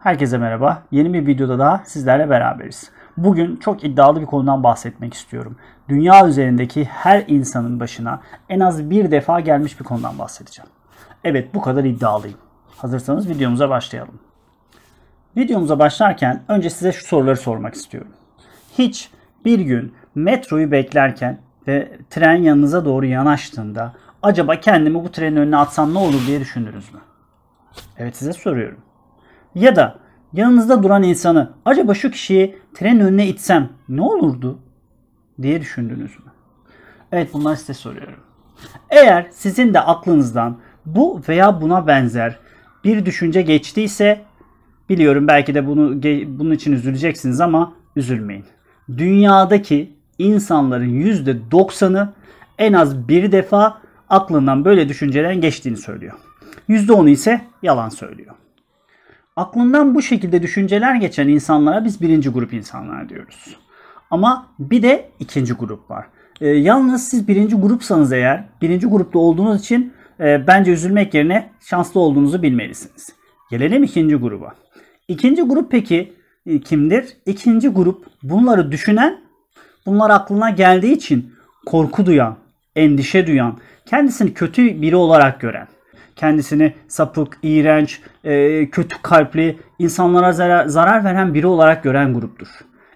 Herkese merhaba. Yeni bir videoda daha sizlerle beraberiz. Bugün çok iddialı bir konudan bahsetmek istiyorum. Dünya üzerindeki her insanın başına en az bir defa gelmiş bir konudan bahsedeceğim. Evet bu kadar iddialıyım. Hazırsanız videomuza başlayalım. Videomuza başlarken önce size şu soruları sormak istiyorum. Hiç bir gün metroyu beklerken ve tren yanınıza doğru yanaştığında acaba kendimi bu trenin önüne atsam ne olur diye düşündünüz mü? Evet size soruyorum. Ya da yanınızda duran insanı acaba şu kişiyi tren önüne itsem ne olurdu diye düşündünüz mü? Evet bunlar size soruyorum. Eğer sizin de aklınızdan bu veya buna benzer bir düşünce geçtiyse biliyorum belki de bunu bunun için üzüleceksiniz ama üzülmeyin. Dünyadaki insanların %90'ı en az bir defa aklından böyle düşüncelerin geçtiğini söylüyor. %10'u ise yalan söylüyor. Aklından bu şekilde düşünceler geçen insanlara biz birinci grup insanlar diyoruz. Ama bir de ikinci grup var. E, yalnız siz birinci grupsanız eğer, birinci grupta olduğunuz için e, bence üzülmek yerine şanslı olduğunuzu bilmelisiniz. Gelelim ikinci gruba. İkinci grup peki e, kimdir? İkinci grup bunları düşünen, bunlar aklına geldiği için korku duyan, endişe duyan, kendisini kötü biri olarak gören kendisini sapık, iğrenç, e, kötü kalpli, insanlara zarar, zarar veren biri olarak gören gruptur.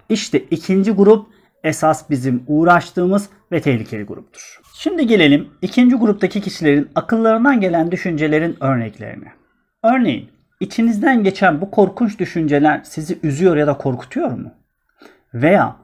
İşte ikinci grup esas bizim uğraştığımız ve tehlikeli gruptur. Şimdi gelelim ikinci gruptaki kişilerin akıllarından gelen düşüncelerin örneklerine. Örneğin içinizden geçen bu korkunç düşünceler sizi üzüyor ya da korkutuyor mu? Veya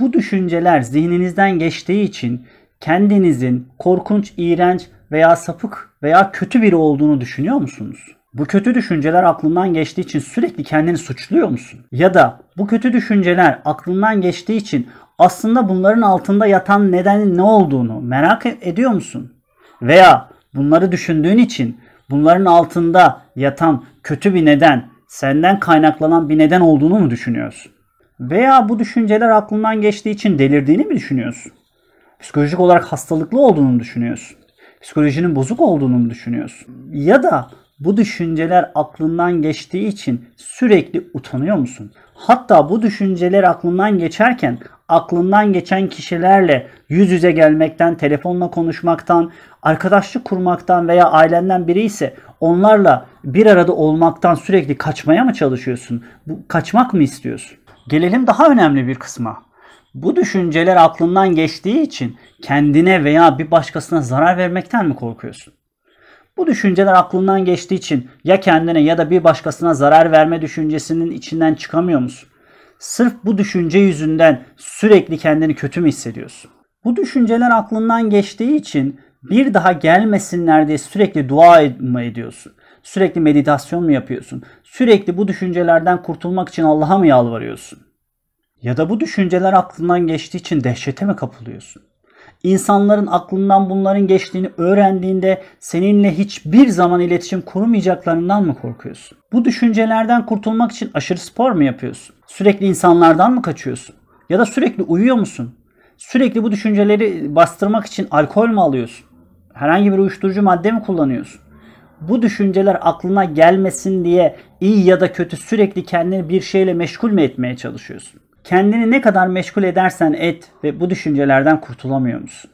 bu düşünceler zihninizden geçtiği için kendinizin korkunç, iğrenç veya sapık veya kötü biri olduğunu düşünüyor musunuz? Bu kötü düşünceler aklından geçtiği için sürekli kendini suçluyor musun? Ya da bu kötü düşünceler aklından geçtiği için aslında bunların altında yatan nedenin ne olduğunu merak e- ediyor musun? Veya bunları düşündüğün için bunların altında yatan kötü bir neden, senden kaynaklanan bir neden olduğunu mu düşünüyorsun? Veya bu düşünceler aklından geçtiği için delirdiğini mi düşünüyorsun? Psikolojik olarak hastalıklı olduğunu mu düşünüyorsun? psikolojinin bozuk olduğunu mu düşünüyorsun? Ya da bu düşünceler aklından geçtiği için sürekli utanıyor musun? Hatta bu düşünceler aklından geçerken aklından geçen kişilerle yüz yüze gelmekten, telefonla konuşmaktan, arkadaşlık kurmaktan veya ailenden biri ise onlarla bir arada olmaktan sürekli kaçmaya mı çalışıyorsun? Bu, kaçmak mı istiyorsun? Gelelim daha önemli bir kısma. Bu düşünceler aklından geçtiği için kendine veya bir başkasına zarar vermekten mi korkuyorsun? Bu düşünceler aklından geçtiği için ya kendine ya da bir başkasına zarar verme düşüncesinin içinden çıkamıyor musun? Sırf bu düşünce yüzünden sürekli kendini kötü mü hissediyorsun? Bu düşünceler aklından geçtiği için bir daha gelmesinler diye sürekli dua mı ediyorsun? Sürekli meditasyon mu yapıyorsun? Sürekli bu düşüncelerden kurtulmak için Allah'a mı yalvarıyorsun? Ya da bu düşünceler aklından geçtiği için dehşete mi kapılıyorsun? İnsanların aklından bunların geçtiğini öğrendiğinde seninle hiçbir zaman iletişim kurmayacaklarından mı korkuyorsun? Bu düşüncelerden kurtulmak için aşırı spor mu yapıyorsun? Sürekli insanlardan mı kaçıyorsun? Ya da sürekli uyuyor musun? Sürekli bu düşünceleri bastırmak için alkol mü alıyorsun? Herhangi bir uyuşturucu madde mi kullanıyorsun? Bu düşünceler aklına gelmesin diye iyi ya da kötü sürekli kendini bir şeyle meşgul mü etmeye çalışıyorsun? Kendini ne kadar meşgul edersen et ve bu düşüncelerden kurtulamıyor musun?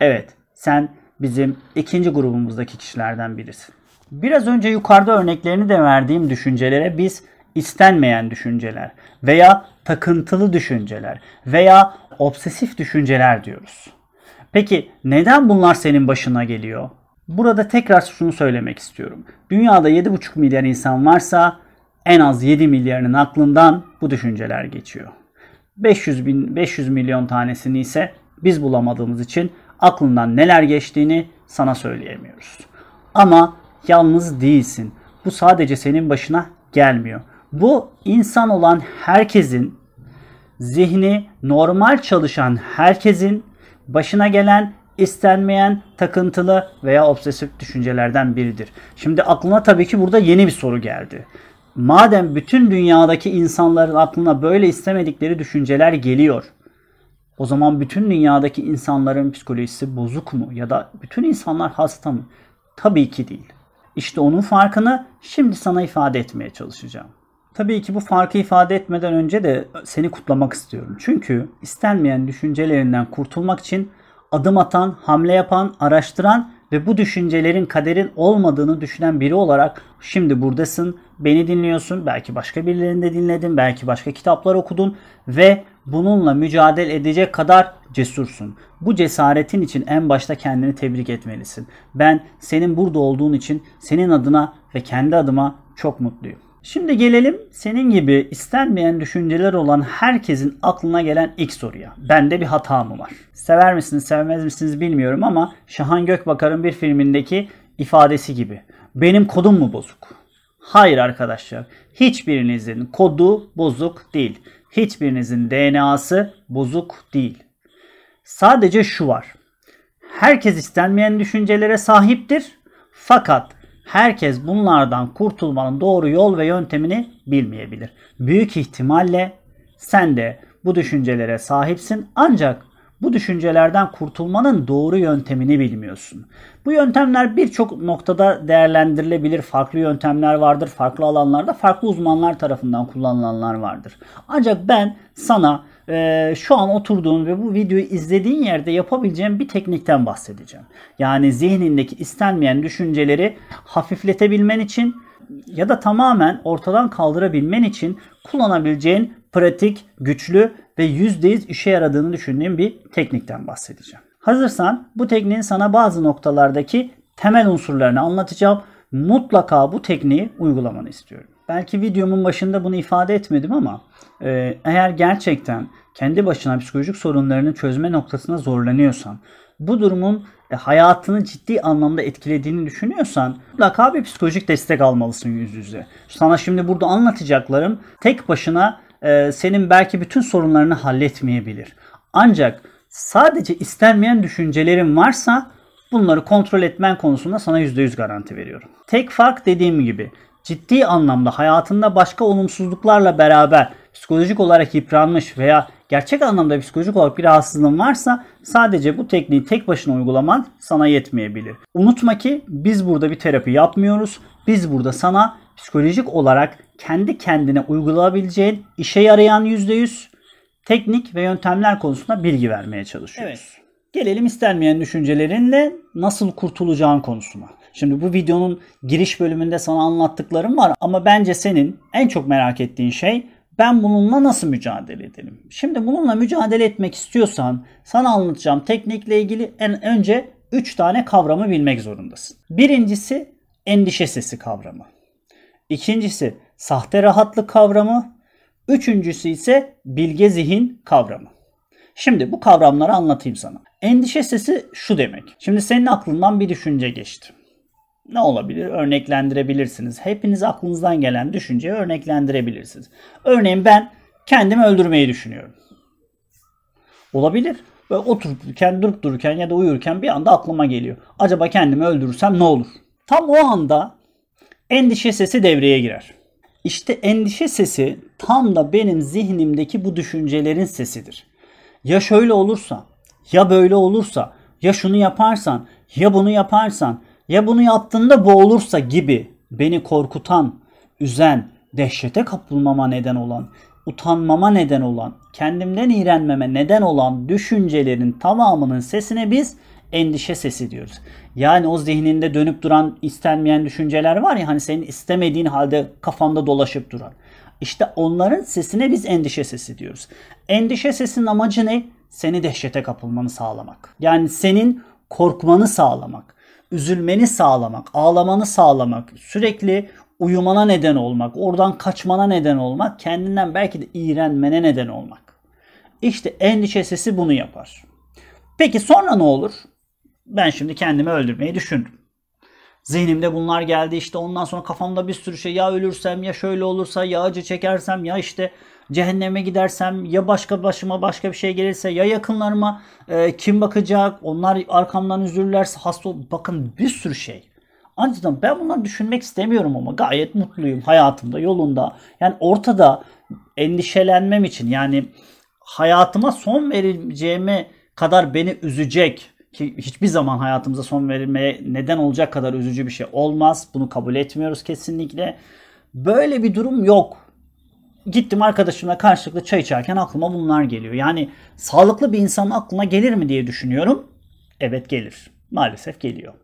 Evet, sen bizim ikinci grubumuzdaki kişilerden birisin. Biraz önce yukarıda örneklerini de verdiğim düşüncelere biz istenmeyen düşünceler veya takıntılı düşünceler veya obsesif düşünceler diyoruz. Peki neden bunlar senin başına geliyor? Burada tekrar şunu söylemek istiyorum. Dünyada 7,5 milyar insan varsa en az 7 milyarının aklından bu düşünceler geçiyor. 500 bin 500 milyon tanesini ise biz bulamadığımız için aklından neler geçtiğini sana söyleyemiyoruz. Ama yalnız değilsin. Bu sadece senin başına gelmiyor. Bu insan olan herkesin zihni normal çalışan herkesin başına gelen istenmeyen, takıntılı veya obsesif düşüncelerden biridir. Şimdi aklına tabii ki burada yeni bir soru geldi madem bütün dünyadaki insanların aklına böyle istemedikleri düşünceler geliyor. O zaman bütün dünyadaki insanların psikolojisi bozuk mu? Ya da bütün insanlar hasta mı? Tabii ki değil. İşte onun farkını şimdi sana ifade etmeye çalışacağım. Tabii ki bu farkı ifade etmeden önce de seni kutlamak istiyorum. Çünkü istenmeyen düşüncelerinden kurtulmak için adım atan, hamle yapan, araştıran ve bu düşüncelerin kaderin olmadığını düşünen biri olarak şimdi buradasın, beni dinliyorsun, belki başka birilerini de dinledin, belki başka kitaplar okudun ve bununla mücadele edecek kadar cesursun. Bu cesaretin için en başta kendini tebrik etmelisin. Ben senin burada olduğun için senin adına ve kendi adıma çok mutluyum. Şimdi gelelim senin gibi istenmeyen düşünceler olan herkesin aklına gelen ilk soruya. Bende bir hata mı var? Sever misiniz, sevmez misiniz bilmiyorum ama Şahan Gökbakar'ın bir filmindeki ifadesi gibi. Benim kodum mu bozuk? Hayır arkadaşlar. Hiçbirinizin kodu bozuk değil. Hiçbirinizin DNA'sı bozuk değil. Sadece şu var. Herkes istenmeyen düşüncelere sahiptir. Fakat herkes bunlardan kurtulmanın doğru yol ve yöntemini bilmeyebilir. Büyük ihtimalle sen de bu düşüncelere sahipsin ancak bu düşüncelerden kurtulmanın doğru yöntemini bilmiyorsun. Bu yöntemler birçok noktada değerlendirilebilir. Farklı yöntemler vardır. Farklı alanlarda farklı uzmanlar tarafından kullanılanlar vardır. Ancak ben sana e, şu an oturduğun ve bu videoyu izlediğin yerde yapabileceğin bir teknikten bahsedeceğim. Yani zihnindeki istenmeyen düşünceleri hafifletebilmen için ya da tamamen ortadan kaldırabilmen için kullanabileceğin pratik, güçlü ve %100 işe yaradığını düşündüğüm bir teknikten bahsedeceğim. Hazırsan bu tekniğin sana bazı noktalardaki temel unsurlarını anlatacağım. Mutlaka bu tekniği uygulamanı istiyorum belki videomun başında bunu ifade etmedim ama e, eğer gerçekten kendi başına psikolojik sorunlarını çözme noktasına zorlanıyorsan, bu durumun e, hayatını ciddi anlamda etkilediğini düşünüyorsan mutlaka bir psikolojik destek almalısın yüz yüze. Sana şimdi burada anlatacaklarım tek başına e, senin belki bütün sorunlarını halletmeyebilir. Ancak sadece istenmeyen düşüncelerin varsa bunları kontrol etmen konusunda sana %100 garanti veriyorum. Tek fark dediğim gibi ciddi anlamda hayatında başka olumsuzluklarla beraber psikolojik olarak yıpranmış veya gerçek anlamda psikolojik olarak bir rahatsızlığın varsa sadece bu tekniği tek başına uygulaman sana yetmeyebilir. Unutma ki biz burada bir terapi yapmıyoruz. Biz burada sana psikolojik olarak kendi kendine uygulayabileceğin işe yarayan %100 teknik ve yöntemler konusunda bilgi vermeye çalışıyoruz. Evet. Gelelim istenmeyen düşüncelerinle nasıl kurtulacağın konusuna. Şimdi bu videonun giriş bölümünde sana anlattıklarım var ama bence senin en çok merak ettiğin şey ben bununla nasıl mücadele edelim? Şimdi bununla mücadele etmek istiyorsan sana anlatacağım teknikle ilgili en önce 3 tane kavramı bilmek zorundasın. Birincisi endişe sesi kavramı. İkincisi sahte rahatlık kavramı. Üçüncüsü ise bilge zihin kavramı. Şimdi bu kavramları anlatayım sana. Endişe sesi şu demek. Şimdi senin aklından bir düşünce geçti ne olabilir? Örneklendirebilirsiniz. Hepiniz aklınızdan gelen düşünceyi örneklendirebilirsiniz. Örneğin ben kendimi öldürmeyi düşünüyorum. Olabilir. Böyle otururken, durup dururken ya da uyurken bir anda aklıma geliyor. Acaba kendimi öldürürsem ne olur? Tam o anda endişe sesi devreye girer. İşte endişe sesi tam da benim zihnimdeki bu düşüncelerin sesidir. Ya şöyle olursa, ya böyle olursa, ya şunu yaparsan, ya bunu yaparsan, ya bunu yaptığında bu olursa gibi beni korkutan, üzen, dehşete kapılmama neden olan, utanmama neden olan, kendimden iğrenmeme neden olan düşüncelerin tamamının sesine biz endişe sesi diyoruz. Yani o zihninde dönüp duran istenmeyen düşünceler var ya hani senin istemediğin halde kafanda dolaşıp duran. İşte onların sesine biz endişe sesi diyoruz. Endişe sesinin amacı ne? Seni dehşete kapılmanı sağlamak. Yani senin korkmanı sağlamak üzülmeni sağlamak, ağlamanı sağlamak, sürekli uyumana neden olmak, oradan kaçmana neden olmak, kendinden belki de iğrenmene neden olmak. İşte endişe sesi bunu yapar. Peki sonra ne olur? Ben şimdi kendimi öldürmeyi düşündüm. Zihnimde bunlar geldi işte ondan sonra kafamda bir sürü şey ya ölürsem ya şöyle olursa ya acı çekersem ya işte cehenneme gidersem ya başka başıma başka bir şey gelirse ya yakınlarıma e, kim bakacak onlar arkamdan üzülürlerse hasta ol bakın bir sürü şey. Ancak ben bunları düşünmek istemiyorum ama gayet mutluyum hayatımda yolunda. Yani ortada endişelenmem için yani hayatıma son verileceğime kadar beni üzecek ki hiçbir zaman hayatımıza son verilmeye neden olacak kadar üzücü bir şey olmaz. Bunu kabul etmiyoruz kesinlikle. Böyle bir durum yok gittim arkadaşımla karşılıklı çay içerken aklıma bunlar geliyor. Yani sağlıklı bir insanın aklına gelir mi diye düşünüyorum. Evet gelir. Maalesef geliyor.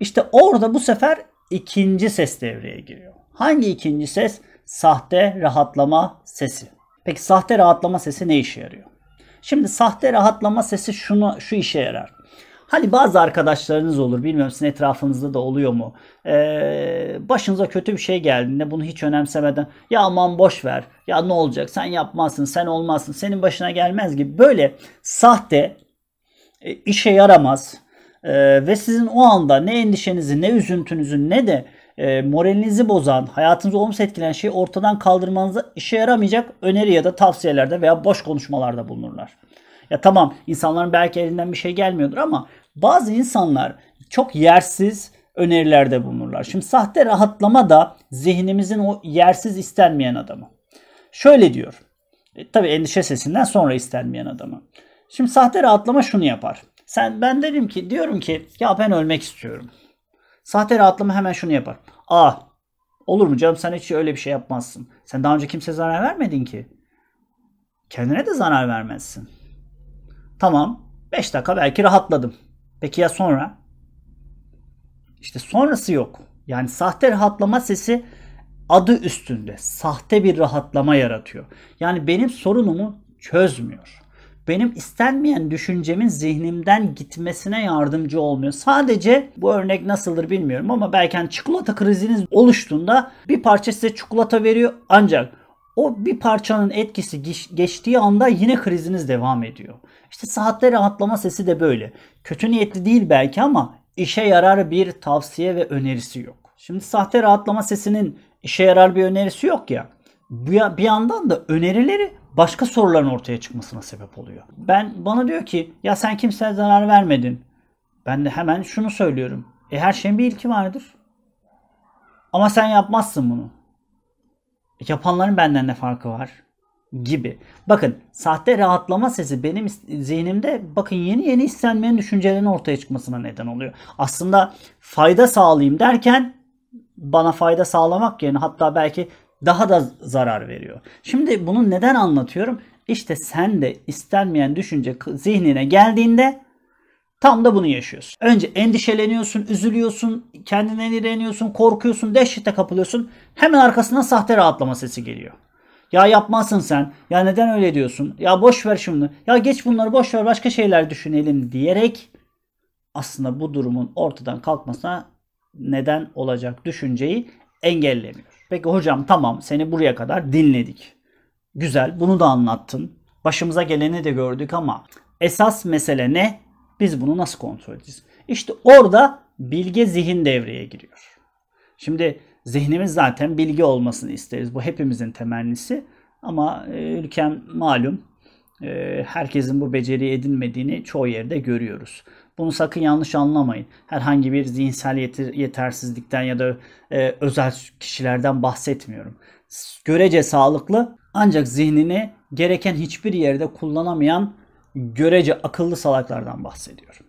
İşte orada bu sefer ikinci ses devreye giriyor. Hangi ikinci ses? Sahte rahatlama sesi. Peki sahte rahatlama sesi ne işe yarıyor? Şimdi sahte rahatlama sesi şunu şu işe yarar. Hani bazı arkadaşlarınız olur bilmiyorum sizin etrafınızda da oluyor mu? Ee, başınıza kötü bir şey geldiğinde bunu hiç önemsemeden ya aman boş ver ya ne olacak sen yapmazsın sen olmazsın senin başına gelmez gibi böyle sahte e, işe yaramaz ee, ve sizin o anda ne endişenizi ne üzüntünüzü ne de e, moralinizi bozan, hayatınızı olumsuz etkilen şeyi ortadan kaldırmanıza işe yaramayacak öneri ya da tavsiyelerde veya boş konuşmalarda bulunurlar. Ya tamam insanların belki elinden bir şey gelmiyordur ama bazı insanlar çok yersiz önerilerde bulunurlar. Şimdi sahte rahatlama da zihnimizin o yersiz istenmeyen adamı. Şöyle diyor. E, tabii endişe sesinden sonra istenmeyen adamı. Şimdi sahte rahatlama şunu yapar. Sen ben dedim ki diyorum ki ya ben ölmek istiyorum. Sahte rahatlama hemen şunu yapar. Aa olur mu canım sen hiç öyle bir şey yapmazsın. Sen daha önce kimseye zarar vermedin ki. Kendine de zarar vermezsin. Tamam 5 dakika belki rahatladım. Peki ya sonra? İşte sonrası yok. Yani sahte rahatlama sesi adı üstünde sahte bir rahatlama yaratıyor. Yani benim sorunumu çözmüyor. Benim istenmeyen düşüncemin zihnimden gitmesine yardımcı olmuyor. Sadece bu örnek nasıldır bilmiyorum ama belki hani çikolata kriziniz oluştuğunda bir parça size çikolata veriyor ancak o bir parçanın etkisi geçtiği anda yine kriziniz devam ediyor. İşte saatte rahatlama sesi de böyle. Kötü niyetli değil belki ama işe yarar bir tavsiye ve önerisi yok. Şimdi sahte rahatlama sesinin işe yarar bir önerisi yok ya. Bir yandan da önerileri başka soruların ortaya çıkmasına sebep oluyor. Ben bana diyor ki ya sen kimseye zarar vermedin. Ben de hemen şunu söylüyorum. E her şeyin bir ilki vardır. Ama sen yapmazsın bunu. E, yapanların benden ne farkı var? gibi. Bakın sahte rahatlama sesi benim zihnimde bakın yeni yeni istenmeyen düşüncelerin ortaya çıkmasına neden oluyor. Aslında fayda sağlayayım derken bana fayda sağlamak yerine hatta belki daha da zarar veriyor. Şimdi bunu neden anlatıyorum? İşte sen de istenmeyen düşünce zihnine geldiğinde tam da bunu yaşıyorsun. Önce endişeleniyorsun, üzülüyorsun, kendine direniyorsun, korkuyorsun, dehşete kapılıyorsun. Hemen arkasına sahte rahatlama sesi geliyor. Ya yapmazsın sen. Ya neden öyle diyorsun? Ya boş ver şimdi. Ya geç bunları boş ver başka şeyler düşünelim diyerek aslında bu durumun ortadan kalkmasına neden olacak düşünceyi engellemiyor. Peki hocam tamam seni buraya kadar dinledik. Güzel bunu da anlattın. Başımıza geleni de gördük ama esas mesele ne? Biz bunu nasıl kontrol edeceğiz? İşte orada bilge zihin devreye giriyor. Şimdi zihnimiz zaten bilgi olmasını isteriz. Bu hepimizin temennisi. Ama e, ülkem malum e, herkesin bu beceriyi edinmediğini çoğu yerde görüyoruz. Bunu sakın yanlış anlamayın. Herhangi bir zihinsel yetersizlikten ya da e, özel kişilerden bahsetmiyorum. Görece sağlıklı ancak zihnini gereken hiçbir yerde kullanamayan görece akıllı salaklardan bahsediyorum.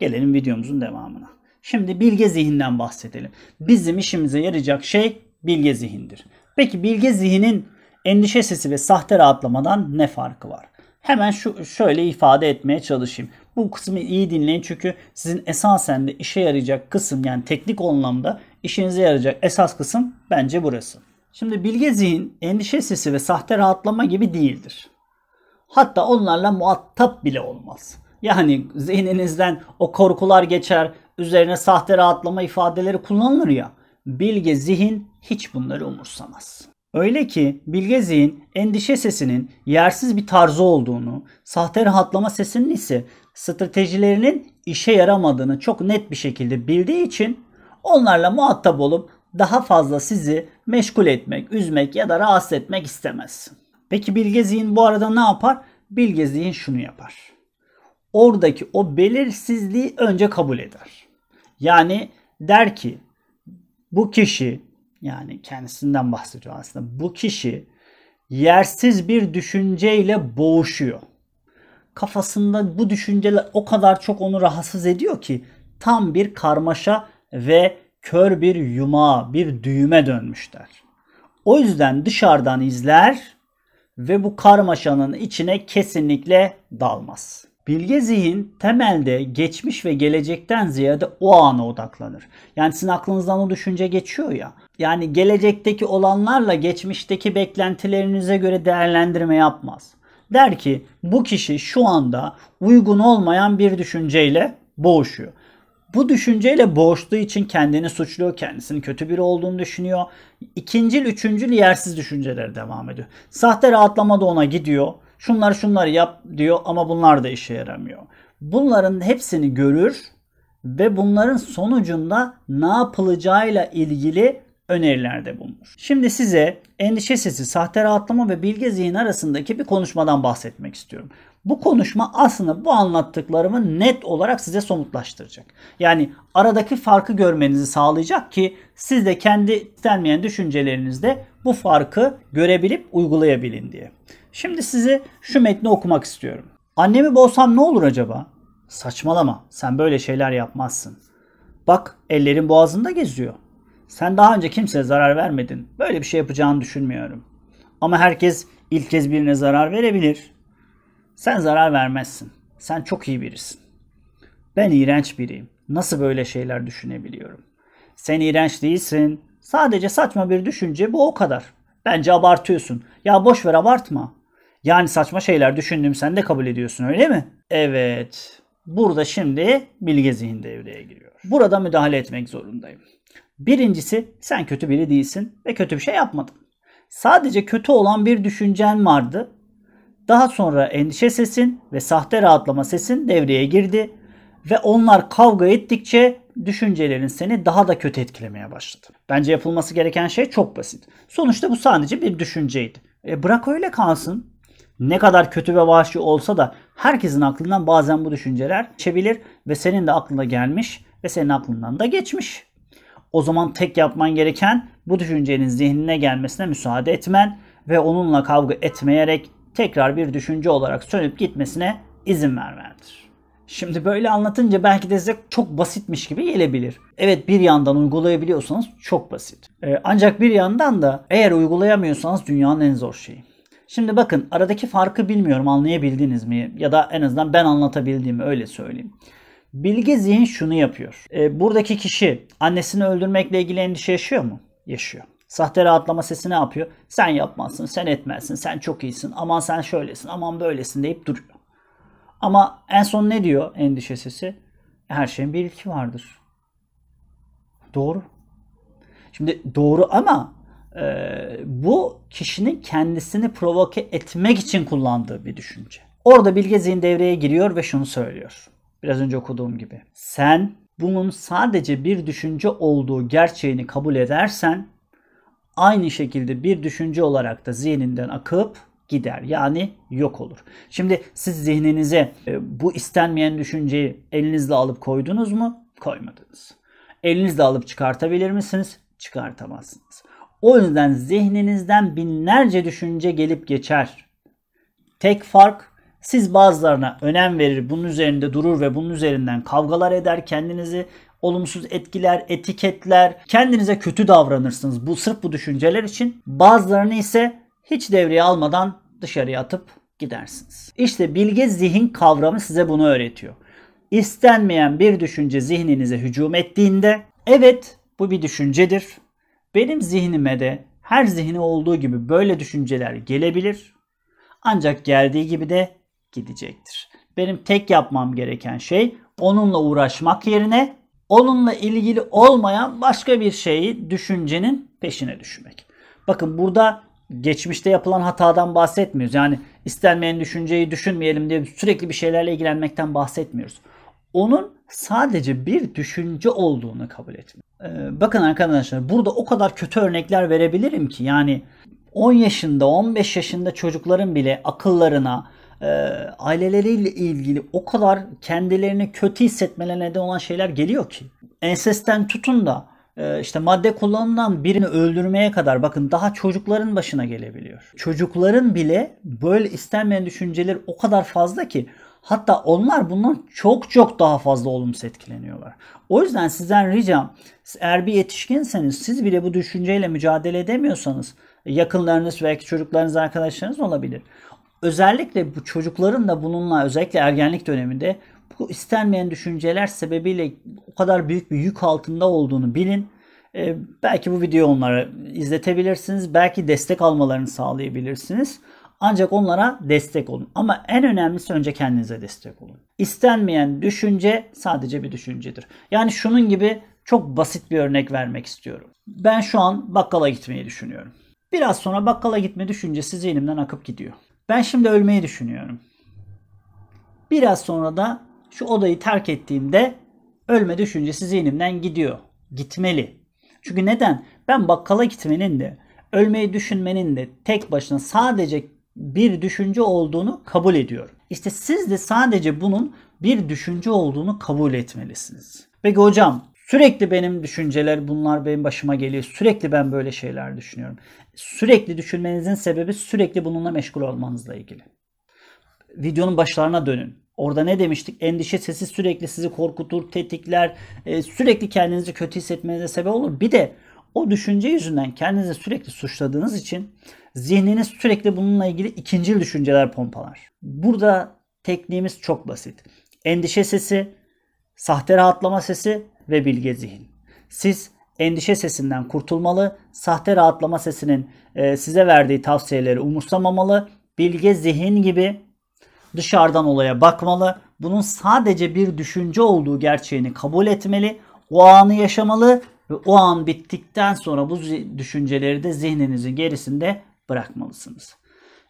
Gelelim videomuzun devamına. Şimdi bilge zihinden bahsedelim. Bizim işimize yarayacak şey bilge zihindir. Peki bilge zihnin endişe sesi ve sahte rahatlamadan ne farkı var? Hemen şu şöyle ifade etmeye çalışayım. Bu kısmı iyi dinleyin çünkü sizin esasen de işe yarayacak kısım yani teknik anlamda işinize yarayacak esas kısım bence burası. Şimdi bilge zihin endişe sesi ve sahte rahatlama gibi değildir. Hatta onlarla muhatap bile olmaz. Yani zihninizden o korkular geçer, üzerine sahte rahatlama ifadeleri kullanılır ya. Bilge zihin hiç bunları umursamaz. Öyle ki bilge zihin endişe sesinin yersiz bir tarzı olduğunu, sahte rahatlama sesinin ise stratejilerinin işe yaramadığını çok net bir şekilde bildiği için onlarla muhatap olup daha fazla sizi meşgul etmek, üzmek ya da rahatsız etmek istemez. Peki bilge zihin bu arada ne yapar? Bilge zihin şunu yapar. Oradaki o belirsizliği önce kabul eder. Yani der ki bu kişi yani kendisinden bahsediyor aslında. Bu kişi yersiz bir düşünceyle boğuşuyor. Kafasında bu düşünceler o kadar çok onu rahatsız ediyor ki tam bir karmaşa ve kör bir yuma, bir düğüme dönmüşler. O yüzden dışarıdan izler ve bu karmaşanın içine kesinlikle dalmaz. Bilge zihin temelde geçmiş ve gelecekten ziyade o ana odaklanır. Yani sizin aklınızdan o düşünce geçiyor ya. Yani gelecekteki olanlarla geçmişteki beklentilerinize göre değerlendirme yapmaz. Der ki bu kişi şu anda uygun olmayan bir düşünceyle boğuşuyor. Bu düşünceyle boğuştuğu için kendini suçluyor, kendisinin kötü biri olduğunu düşünüyor. İkincil, üçüncül yersiz düşünceler devam ediyor. Sahte rahatlama da ona gidiyor. Şunlar şunları yap diyor ama bunlar da işe yaramıyor. Bunların hepsini görür ve bunların sonucunda ne yapılacağıyla ilgili önerilerde bulunur. Şimdi size endişe sesi, sahte rahatlama ve bilge zihin arasındaki bir konuşmadan bahsetmek istiyorum. Bu konuşma aslında bu anlattıklarımı net olarak size somutlaştıracak. Yani aradaki farkı görmenizi sağlayacak ki siz de kendi istenmeyen düşüncelerinizde bu farkı görebilip uygulayabilin diye. Şimdi size şu metni okumak istiyorum. Annemi boğsam ne olur acaba? Saçmalama. Sen böyle şeyler yapmazsın. Bak ellerin boğazında geziyor. Sen daha önce kimseye zarar vermedin. Böyle bir şey yapacağını düşünmüyorum. Ama herkes ilk kez birine zarar verebilir. Sen zarar vermezsin. Sen çok iyi birisin. Ben iğrenç biriyim. Nasıl böyle şeyler düşünebiliyorum? Sen iğrenç değilsin. Sadece saçma bir düşünce bu o kadar. Bence abartıyorsun. Ya boş ver abartma. Yani saçma şeyler düşündüm sen de kabul ediyorsun öyle mi? Evet. Burada şimdi bilge zihin devreye giriyor. Burada müdahale etmek zorundayım. Birincisi sen kötü biri değilsin ve kötü bir şey yapmadın. Sadece kötü olan bir düşüncen vardı. Daha sonra endişe sesin ve sahte rahatlama sesin devreye girdi ve onlar kavga ettikçe düşüncelerin seni daha da kötü etkilemeye başladı. Bence yapılması gereken şey çok basit. Sonuçta bu sadece bir düşünceydi. E bırak öyle kalsın ne kadar kötü ve vahşi olsa da herkesin aklından bazen bu düşünceler geçebilir ve senin de aklına gelmiş ve senin aklından da geçmiş. O zaman tek yapman gereken bu düşüncenin zihnine gelmesine müsaade etmen ve onunla kavga etmeyerek tekrar bir düşünce olarak sönüp gitmesine izin vermendir. Şimdi böyle anlatınca belki de size çok basitmiş gibi gelebilir. Evet bir yandan uygulayabiliyorsanız çok basit. Ee, ancak bir yandan da eğer uygulayamıyorsanız dünyanın en zor şeyi. Şimdi bakın aradaki farkı bilmiyorum anlayabildiniz mi? Ya da en azından ben anlatabildiğimi öyle söyleyeyim. Bilge zihin şunu yapıyor. E, buradaki kişi annesini öldürmekle ilgili endişe yaşıyor mu? Yaşıyor. Sahte rahatlama sesi ne yapıyor? Sen yapmazsın, sen etmezsin, sen çok iyisin, aman sen şöylesin, aman böylesin deyip duruyor. Ama en son ne diyor endişe sesi? Her şeyin bir ilki vardır. Doğru. Şimdi doğru ama ee, bu kişinin kendisini provoke etmek için kullandığı bir düşünce. Orada Bilge Zihin devreye giriyor ve şunu söylüyor. Biraz önce okuduğum gibi. Sen bunun sadece bir düşünce olduğu gerçeğini kabul edersen aynı şekilde bir düşünce olarak da zihninden akıp gider. Yani yok olur. Şimdi siz zihninize e, bu istenmeyen düşünceyi elinizle alıp koydunuz mu? Koymadınız. Elinizle alıp çıkartabilir misiniz? Çıkartamazsınız. O yüzden zihninizden binlerce düşünce gelip geçer. Tek fark siz bazılarına önem verir, bunun üzerinde durur ve bunun üzerinden kavgalar eder, kendinizi olumsuz etkiler, etiketler, kendinize kötü davranırsınız bu sırf bu düşünceler için. Bazılarını ise hiç devreye almadan dışarıya atıp gidersiniz. İşte bilge zihin kavramı size bunu öğretiyor. İstenmeyen bir düşünce zihninize hücum ettiğinde evet bu bir düşüncedir benim zihnime de her zihni olduğu gibi böyle düşünceler gelebilir. Ancak geldiği gibi de gidecektir. Benim tek yapmam gereken şey onunla uğraşmak yerine onunla ilgili olmayan başka bir şeyi düşüncenin peşine düşmek. Bakın burada geçmişte yapılan hatadan bahsetmiyoruz. Yani istenmeyen düşünceyi düşünmeyelim diye sürekli bir şeylerle ilgilenmekten bahsetmiyoruz onun sadece bir düşünce olduğunu kabul etme. Ee, bakın arkadaşlar burada o kadar kötü örnekler verebilirim ki yani 10 yaşında 15 yaşında çocukların bile akıllarına e, aileleriyle ilgili o kadar kendilerini kötü hissetmelerine neden olan şeyler geliyor ki. Ensesten tutun da e, işte madde kullanımından birini öldürmeye kadar bakın daha çocukların başına gelebiliyor. Çocukların bile böyle istenmeyen düşünceler o kadar fazla ki Hatta onlar bundan çok çok daha fazla olumsuz etkileniyorlar. O yüzden sizden ricam eğer bir yetişkinseniz siz bile bu düşünceyle mücadele edemiyorsanız yakınlarınız belki çocuklarınız arkadaşlarınız olabilir. Özellikle bu çocukların da bununla özellikle ergenlik döneminde bu istenmeyen düşünceler sebebiyle o kadar büyük bir yük altında olduğunu bilin. Ee, belki bu videoyu onlara izletebilirsiniz. Belki destek almalarını sağlayabilirsiniz. Ancak onlara destek olun. Ama en önemlisi önce kendinize destek olun. İstenmeyen düşünce sadece bir düşüncedir. Yani şunun gibi çok basit bir örnek vermek istiyorum. Ben şu an bakkala gitmeyi düşünüyorum. Biraz sonra bakkala gitme düşüncesi zihnimden akıp gidiyor. Ben şimdi ölmeyi düşünüyorum. Biraz sonra da şu odayı terk ettiğimde ölme düşüncesi zihnimden gidiyor. Gitmeli. Çünkü neden? Ben bakkala gitmenin de ölmeyi düşünmenin de tek başına sadece bir düşünce olduğunu kabul ediyorum. İşte siz de sadece bunun bir düşünce olduğunu kabul etmelisiniz. Peki hocam sürekli benim düşünceler bunlar benim başıma geliyor. Sürekli ben böyle şeyler düşünüyorum. Sürekli düşünmenizin sebebi sürekli bununla meşgul olmanızla ilgili. Videonun başlarına dönün. Orada ne demiştik? Endişe sesi sürekli sizi korkutur, tetikler, e, sürekli kendinizi kötü hissetmenize sebep olur. Bir de o düşünce yüzünden kendinizi sürekli suçladığınız için zihniniz sürekli bununla ilgili ikinci düşünceler pompalar. Burada tekniğimiz çok basit. Endişe sesi, sahte rahatlama sesi ve bilge zihin. Siz endişe sesinden kurtulmalı, sahte rahatlama sesinin e, size verdiği tavsiyeleri umursamamalı, bilge zihin gibi dışarıdan olaya bakmalı, bunun sadece bir düşünce olduğu gerçeğini kabul etmeli, o anı yaşamalı ve o an bittikten sonra bu düşünceleri de zihninizin gerisinde bırakmalısınız.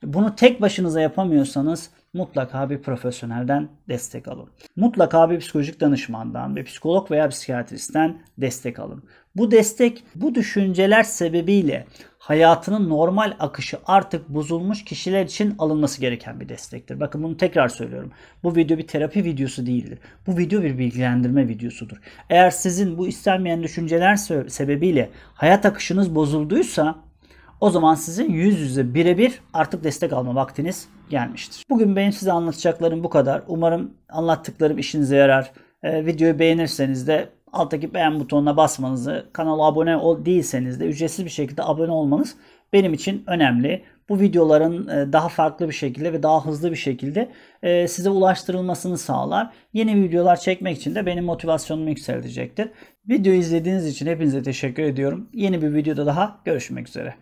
Bunu tek başınıza yapamıyorsanız mutlaka bir profesyonelden destek alın. Mutlaka bir psikolojik danışmandan, bir psikolog veya psikiyatristten destek alın. Bu destek bu düşünceler sebebiyle hayatının normal akışı artık bozulmuş kişiler için alınması gereken bir destektir. Bakın bunu tekrar söylüyorum. Bu video bir terapi videosu değildir. Bu video bir bilgilendirme videosudur. Eğer sizin bu istenmeyen düşünceler sebebiyle hayat akışınız bozulduysa o zaman sizin yüz yüze birebir artık destek alma vaktiniz gelmiştir. Bugün benim size anlatacaklarım bu kadar. Umarım anlattıklarım işinize yarar. E, videoyu beğenirseniz de alttaki beğen butonuna basmanızı, kanala abone ol değilseniz de ücretsiz bir şekilde abone olmanız benim için önemli. Bu videoların e, daha farklı bir şekilde ve daha hızlı bir şekilde e, size ulaştırılmasını sağlar. Yeni videolar çekmek için de benim motivasyonumu yükseltecektir. Videoyu izlediğiniz için hepinize teşekkür ediyorum. Yeni bir videoda daha görüşmek üzere.